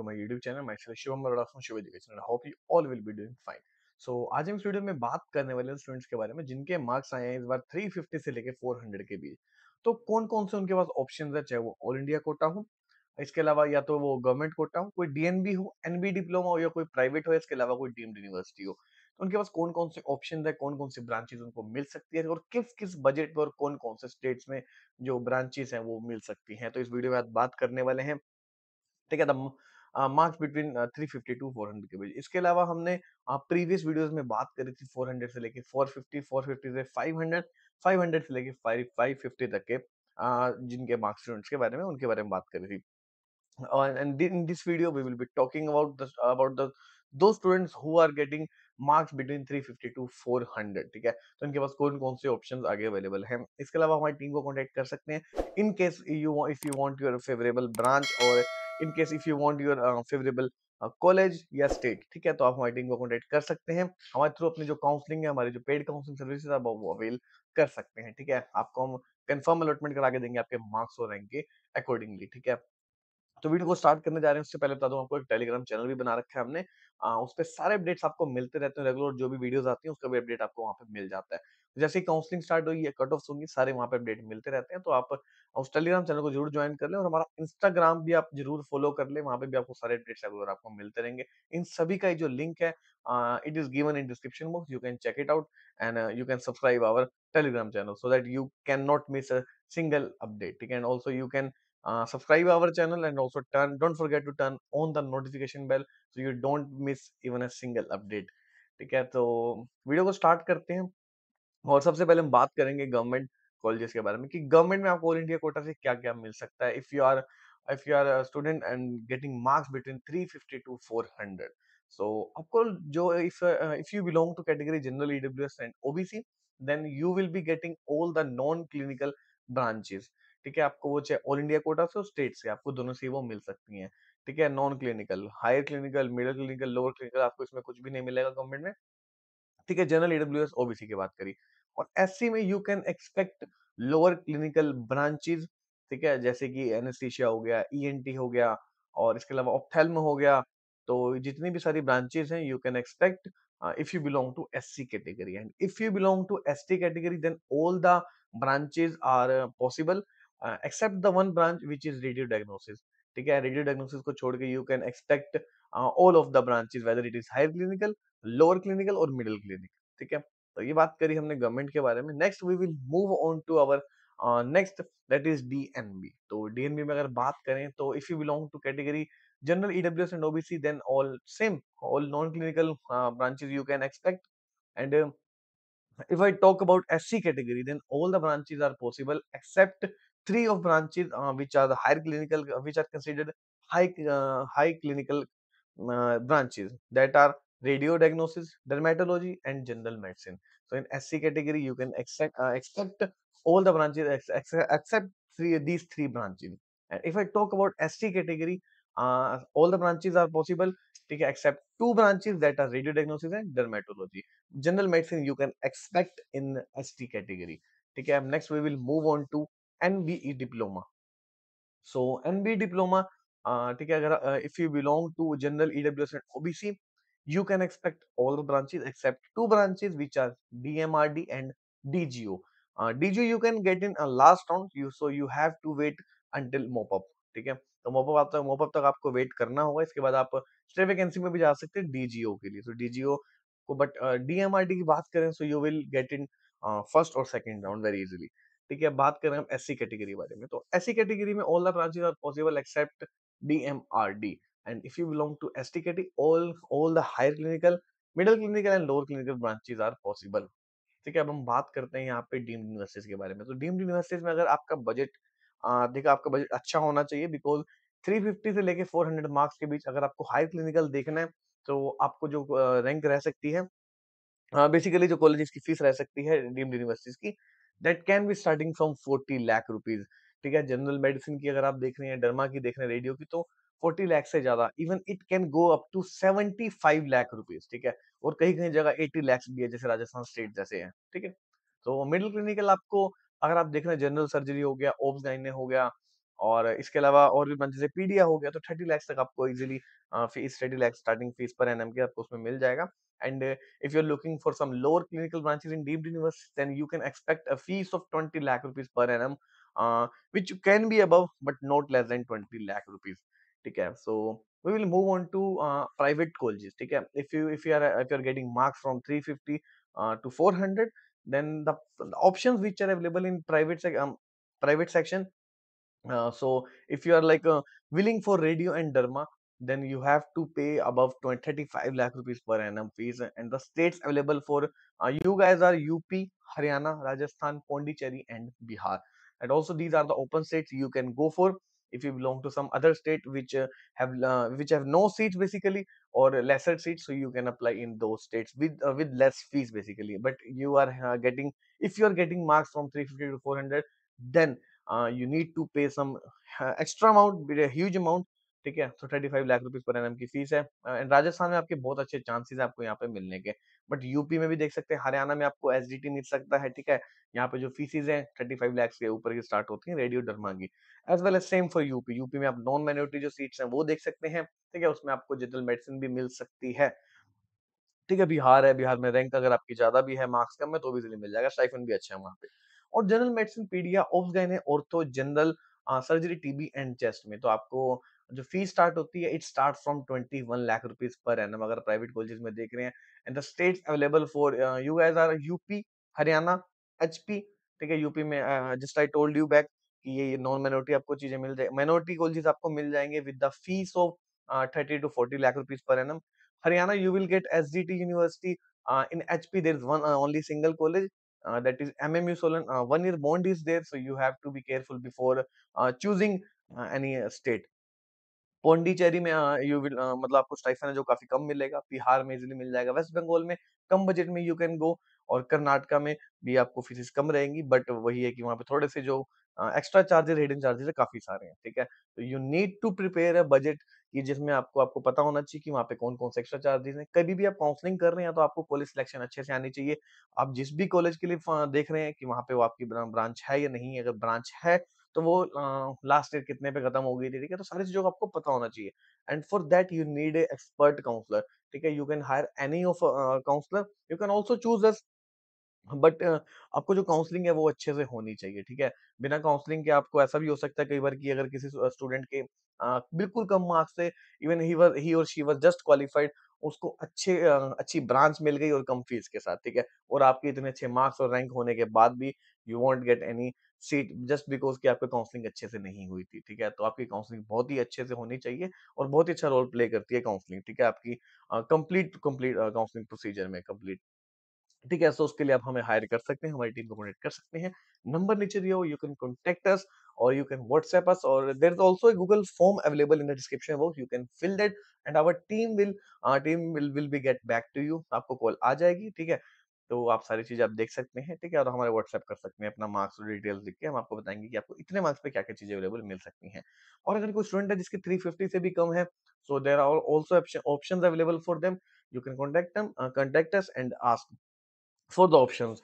To my YouTube channel myself Shivam Arora from Shiv education I hope you all will be doing fine so आज हम इस video में बात करने वाले स्टूडेंट्स के बारे में जिनके मार्क्स आए हैं इस बार 350 से लेके 400 के बीच तो कौन कौन से उनके पास ऑप्शन है चाहे वो ऑल इंडिया कोटा हो इसके अलावा या तो वो गवर्नमेंट कोटा हो कोई डीएनबी हो एनबी डिप्लोमा हो या कोई प्राइवेट हो इसके अलावा कोई डीम्ड यूनिवर्सिटी हो तो उनके पास कौन कौन से ऑप्शन है कौन कौन सी ब्रांचेज उनको मिल सकती है और किस किस बजट पर और कौन कौन से स्टेट्स में जो ब्रांचेस हैं वो मिल सकती हैं तो इस वीडियो में आज बात करने वाले हैं ठीक है marks between three fifty to four hundred के बीच इसके अलावा हमने प्रीवियस वीडियोस में बात करी थी फोर हंड्रेड से लेके फोर फिफ्टी फोर फिफ्टी से फाइव हंड्रेड फाइव हंड्रेड से लेके फाइव फाइव फिफ्टी तक के जिनके मार्क्स स्टूडेंट्स के बारे में उनके बारे में बात करी थी and in this video we will be talking about about the दो students who are getting marks between 350 to 400 ठीक है तो इनके पास कौन कौन से ऑप्शन आगे अवेलेबल हैं इसके अलावा हमारी टीम को कॉन्टेक्ट कर सकते हैं in case you if you want your favourable branch और in case if you want your favourable college या स्टेट ठीक है तो आप हमारी टीम को कॉन्टेक्ट कर सकते हैं हमारे थ्रू अपनी जो काउंसलिंग है हमारी जो पेड काउंसलिंग सर्विस है वो अवेल कर सकते हैं ठीक है आपको हम कंफर्म अलॉटमेंट करा के देंगे आपके मार्क्स और रैंक के अकॉर्डिंगली ठीक है तो वीडियो को स्टार्ट करने जा रहे हैं उससे पहले बता दूं आपको एक टेलीग्राम चैनल भी बना रखा है हमने उस पर सारे अपडेट्स आपको मिलते रहते हैं रेगुलर जो भी वीडियोस आती हैं उसका भी अपडेट आपको वहाँ पे मिल जाता है जैसे ही काउंसलिंग स्टार्ट हुई या कट ऑफ होंगी सारे वहाँ पे अपडेट मिलते रहते हैं तो आप उस टेलीग्राम चैनल को जरूर ज्वाइन कर लें और हमारा इंस्टाग्राम भी आप जरूर फॉलो कर लें वहाँ पे भी आपको सारे अपडेट्स रेगुलर आपको मिलते रहेंगे इन सभी का जो लिंक है it is given in description box you can check it out and you can subscribe our Telegram channel so that you can not miss a single update uh, ठीक है and also you can Uh, subscribe our channel and also turn don't forget to turn on the notification bell so you don't miss even a single update ठीक है तो video को start करते हैं और सबसे पहले हम बात करेंगे गवर्नमेंट कॉलेजेस के बारे में कि गवर्नमेंट में आपको ऑल इंडिया कोटा से क्या क्या मिल सकता है if you are if you are student and getting marks between 350 to 400 so आपको जो if if you belong to category general EWS and OBC then you will be getting all the non clinical branches ठीक है आपको वो चाहे all India quota से और state से आपको दोनों से वो मिल सकती है ठीक है non clinical higher clinical middle clinical lower clinical आपको इसमें कुछ भी नहीं मिलेगा गवर्नमेंट में ठीक है जनरल ईडब्ल्यू एस ओबीसी की बात करी और एस में you can expect lower clinical branches ठीक है जैसे कि एनेस्थीशिया हो गया ई e हो गया और इसके अलावा ऑप्थेल्म हो गया तो जितनी भी सारी ब्रांचेज हैं you can expect if you belong to S C category and if you belong to S T category then all the branches are possible except the one branch which is radio diagnosis ठीक है radio diagnosis को छोड़ के you can expect all of the branches whether it is higher clinical lower clinical और middle clinical ठीक है तो ये बात करी हमने गवर्नमेंट के बारे में next we will move on to our next that is DNB तो डीएनबी में अगर बात करें तो if you belong to category general EWS and OBC then all same all non clinical branches you can expect and if i talk about sc category then all the branches are possible except three of branches uh, which are the higher clinical uh, which are considered high uh, high clinical uh, branches that are radio diagnosis dermatology and general medicine so in sc category you can expect uh, expect all the branches except three these three branches and if i talk about st category uh, all the branches are possible ठीक except two branches that are radio diagnosis and dermatology general medicine you can expect in sc category category ठीक है next we will move be diploma so MB diploma ठीक है अगर if you belong to general EWS and OBC you can expect all the branches except two branches which are DMRD and DGO. Uh, DGO you can get in a uh, last round you so you have to wait until mop up ठीक है तो mop-up आप तक तो, mop-up तक आपको wait करना होगा इसके बाद आप स्टे वैकेंसी में भी जा सकते हैं डीजीओ के लिए सो so, डीजीओ को बट डीएमआरटी uh, की बात करें so you will get in first और सेकंड राउंड वेरी इजीली ठीक है बात करें हम एस कैटेगरी बारे में तो एस सी कैटेगरी में all the branches are possible except D M R D and if you belong to S T category all all the higher clinical middle clinical and lower clinical branches are possible ठीक है अब हम बात करते हैं यहाँ पे deemed universities के बारे में तो डीम्ड यूनिवर्सिटीज में अगर आपका बजट देखा आपका बजट अच्छा होना चाहिए बिकॉज 350 से लेके 400 मार्क्स के बीच अगर आपको हायर क्लिनिकल देखना है तो आपको जो रैंक रह सकती है बेसिकली हाँ, जो कॉलेज की फीस रह सकती है डीम्ड यूनिवर्सिटीज की that can be starting from forty lakh rupees ठीक है जनरल मेडिसिन की अगर आप देख रहे हैं डर्मा की देख रहे हैं रेडियो की तो फोर्टी लाख से ज्यादा even it can go up to seventy five lakh rupees ठीक है और कहीं कहीं जगह एटी लैक्स भी है जैसे राजस्थान स्टेट जैसे है ठीक है तो मिडिल क्लिनिकल आपको अगर आप देख रहे हैं जनरल सर्जरी हो गया ओब्स गाइने हो गया और इसके अलावा और भी जैसे पीडिया हो गया तो थर्टी लैक्स तक आपको easily fees thirty lakhs starting fees per annum के आपको उसमें मिल जाएगा and if you are looking for some lower clinical branches in डीप university then you can expect a fees of twenty lakh rupees per annum which you can be above but not less than twenty lakh rupees ठीक है so we will move on to private private ठीक है if you if you are if you are getting marks from three fifty to four hundred then the option which are available in private private section Uh, so if you are like uh, willing for radio and derma, then you have to pay above 20, 35 lakh rupees per annum fees. And the states available for uh, you guys are UP, Haryana, Rajasthan, Pondicherry, and Bihar. And also these are the open states you can go for if you belong to some other state which uh, have uh, which have no seats basically or lesser seats so you can apply in those states with uh, with less fees basically but you are uh, getting if you are getting marks from 350 to 400 then you need to pay some extra amount huge amount ठीक है तो thirty five lakh rupees per annum की fees है and uh, Rajasthan में आपके बहुत अच्छे chances आपको यहाँ पे मिलने के बट यूपी में भी देख सकते हैं हरियाणा में आपको एस मिल सकता है ठीक है यहाँ पे जो फीसिस है थर्टी फाइव लैक्स के ऊपर की स्टार्ट होती है रेडियो डरमा की as well as same for UP UP में आप नॉन माइनॉरिटी जो सीट्स हैं वो देख सकते हैं ठीक है उसमें आपको जनरल मेडिसिन भी मिल सकती है ठीक है बिहार है बिहार में रैंक अगर आपकी ज्यादा भी है मार्क्स कम है तो भी मिल जाएगा स्टाइफन भी अच्छा है वहाँ पे और general medicine paedia of gynae है ortho general surgery TB and chest में तो आपको जो फीस स्टार्ट होती है it start from twenty one lakh rupees per annum अगर प्राइवेट कॉलेज में देख रहे हैं and the state available for you as are UP Haryana HP ठीक है यूपी में just I told you back कि ये नॉन माइनॉरिटी आपको चीजें मिल जाए माइनॉरिटी कॉलेजेस आपको मिल जाएंगे with the fees of thirty to forty lakh rupees per annum Haryana you will get S D T university in H P there is one only single college uh, that is MMU Solon. Uh, one year bond is there, so you have to be careful before uh, choosing uh, any uh, state. Pondicherry में you will मतलब आपको stipend है जो काफी कम मिलेगा बिहार में easily मिल जाएगा वेस्ट बंगाल में कम बजट में यू कैन गो और कर्नाटका में भी आपको फीसिस कम रहेंगी बट वही है कि वहाँ पे थोड़े से जो एक्स्ट्रा चार्जेस हिडन चार्जेस है काफी सारे हैं ठीक है तो you need to prepare a budget कि जिसमें आपको आपको पता होना चाहिए कि वहाँ पे कौन कौन से एक्स्ट्रा चार्जेस हैं कभी भी आप काउंसलिंग कर रहे हैं तो आपको कॉलेज सिलेक्शन अच्छे से आनी चाहिए आप जिस भी कॉलेज के लिए देख रहे हैं कि वहाँ पे वो आपकी ब्रांच है या नहीं अगर ब्रांच है तो वो लास्ट ईयर कितने पे खत्म हो गई थी ठीक है तो सारी चीजों को आपको पता होना चाहिए and for that you need a expert counsellor ठीक है you can hire any of counsellor you can also choose us but आपको जो काउंसलिंग है वो अच्छे से होनी चाहिए, ठीक है? बिना काउंसलिंग के आपको ऐसा भी हो सकता है कई बार की अगर किसी स्टूडेंट के बिल्कुल कम मार्क्स थे इवन ही ही और शी वॉज जस्ट क्वालिफाइड उसको अच्छे अच्छी ब्रांच मिल गई और कम फीस के साथ, ठीक है? और आपके इतने अच्छे मार्क्स और रैंक होने के बाद भी you won't get any seat just because कि आपकी काउंसलिंग अच्छे से नहीं हुई थी, ठीक है? तो आपकी काउंसलिंग बहुत ही अच्छे से होनी चाहिए और बहुत ही अच्छा रोल प्ले करती है काउंसलिंग, ठीक है? आपकी कंप्लीट कंप्लीट काउंसलिंग प्रोसीजर में कंप्लीट ठीक है सो उसके लिए आप हमें हायर कर सकते हैं हमारी टीम को कॉन्टेक्ट कर सकते हैं नंबर नीचे दिया हो यू कैन कॉन्टेक्ट अस और यू कैन व्हाट्सएप अस और there is also Google form available in the description box you can fill that and our team will team will will be get back to you आपको call आ जाएगी ठीक है तो आप सारी चीजें आप देख सकते हैं ठीक है और हमारे व्हाट्सएप कर सकते हैं अपना मार्क्स और डिटेल्स लिख के हम आपको बताएंगे कि आपको इतने मार्क्स पे क्या क्या चीज़ें अवेलेबल मिल सकती हैं और अगर कोई स्टूडेंट है जिसके 350 से भी कम है so there are also option available for them you can contact contact and ask for the option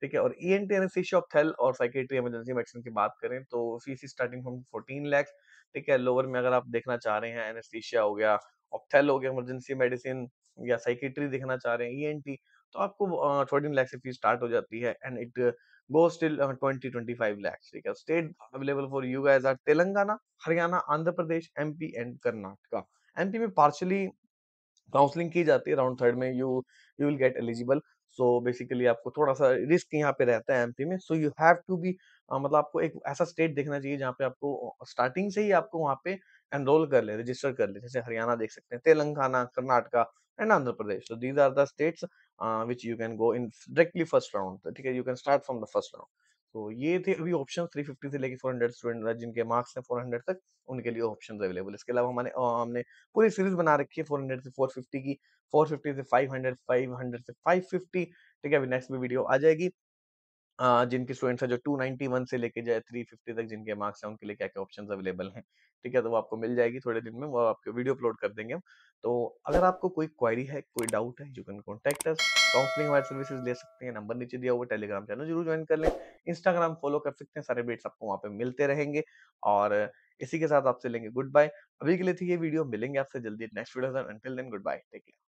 ठीक है और E N T ophthal और साइकेट्री इमरजेंसी मेडिसिन की बात करें तो fees starting from fourteen lakhs ठीक है लोअर में अगर आप देखना चाह रहे हैं एनेस्थीशिया हो गया ऑप्थेल हो गया इमरजेंसी मेडिसिन या साइकेट्री देखना चाह रहे हैं ई एन टी तो आपको फोर्टीन लैक्स से फीस स्टार्ट हो जाती है and it go still twenty twenty five lakhs ठीक है state available for you guys are Telangana Haryana Andhra Pradesh M P and Karnataka M P में पार्शली काउंसलिंग की जाती है राउंड थर्ड में you you will get eligible so basically आपको थोड़ा सा रिस्क यहाँ पे रहता है एमपी में so you have to be मतलब आपको एक ऐसा स्टेट देखना चाहिए जहाँ पे आपको स्टार्टिंग से ही आपको वहाँ पे एनरोल कर ले रजिस्टर कर ले जैसे हरियाणा देख सकते हैं Telangana Karnataka and Andhra Pradesh so these are the states which you can go in directly first round ठीक है you can start from the first round तो ये थे अभी ऑप्शन 350 से लेके 400 स्टूडेंट जिनके मार्क्स हैं 400 तक उनके लिए ऑप्शन अवेलेबल इसके अलावा हमारे हमने पूरी सीरीज बना रखी है 400 से 450 की 450 से 500 500 से 550 ठीक है अभी नेक्स्ट भी वीडियो आ जाएगी जिनके स्टूडेंट्स हैं जो 291 से लेके जाए 350 तक जिनके मार्क्स हैं उनके लिए क्या क्या ऑप्शंस अवेलेबल हैं ठीक है तो वो आपको मिल जाएगी थोड़े दिन में वो आपके वीडियो अपलोड कर देंगे हम तो अगर आपको कोई क्वारी है कोई डाउट है you can contact us counselling हमारी सर्विसेज ले सकते हैं नंबर नीचे दिया हुआ टेलीग्राम चैनल जरूर ज्वाइन कर लें इंस्टाग्राम फॉलो कर सकते हैं सारे अपडेट्स आपको वहाँ पे मिलते रहेंगे और इसी के साथ आपसे लेंगे गुड बाय अभी के लिए थी तो ये वीडियो मिलेंगे आपसे जल्दी next video good bye take care